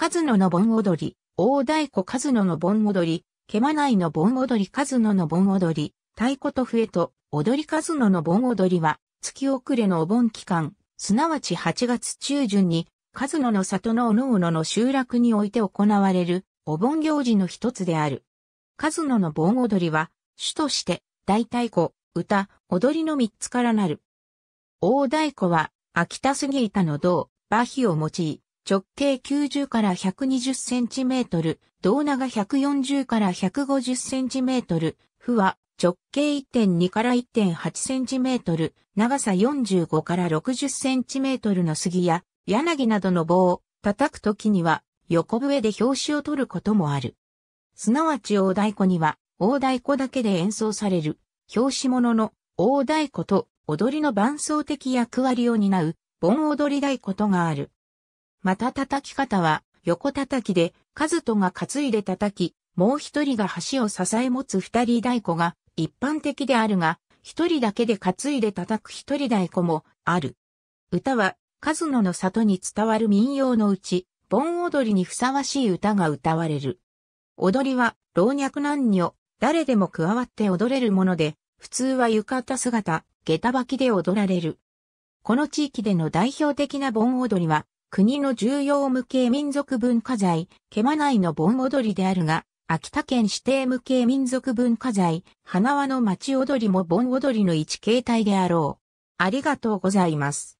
数ノの盆踊り、大太鼓数ノの盆踊り、ケマなの盆踊り数ノの盆踊り、太鼓と笛と踊り数ノの盆踊りは、月遅れのお盆期間、すなわち8月中旬に、数ノの里のおのおのの集落において行われる、お盆行事の一つである。数ノの盆踊りは、主として、大太鼓、歌、踊りの三つからなる。大太鼓は、秋田杉板の銅、馬皮を用い、直径90から120センチメートル、胴長140から150センチメートル、負は直径1.2から1.8センチメートル、長さ45から60センチメートルの杉や柳などの棒を叩くときには横笛で表紙を取ることもある。すなわち大太鼓には大太鼓だけで演奏される表紙物の大太鼓と踊りの伴奏的役割を担う盆踊り太鼓とがある。また叩き方は、横叩きで、カズトが担いで叩き、もう一人が橋を支え持つ二人太鼓が一般的であるが、一人だけで担いで叩く一人太鼓もある。歌は、カズノの里に伝わる民謡のうち、盆踊りにふさわしい歌が歌われる。踊りは、老若男女、誰でも加わって踊れるもので、普通は浴衣姿、下駄履きで踊られる。この地域での代表的な盆踊りは、国の重要無形民族文化財、ケマ内の盆踊りであるが、秋田県指定無形民族文化財、花輪の町踊りも盆踊りの一形態であろう。ありがとうございます。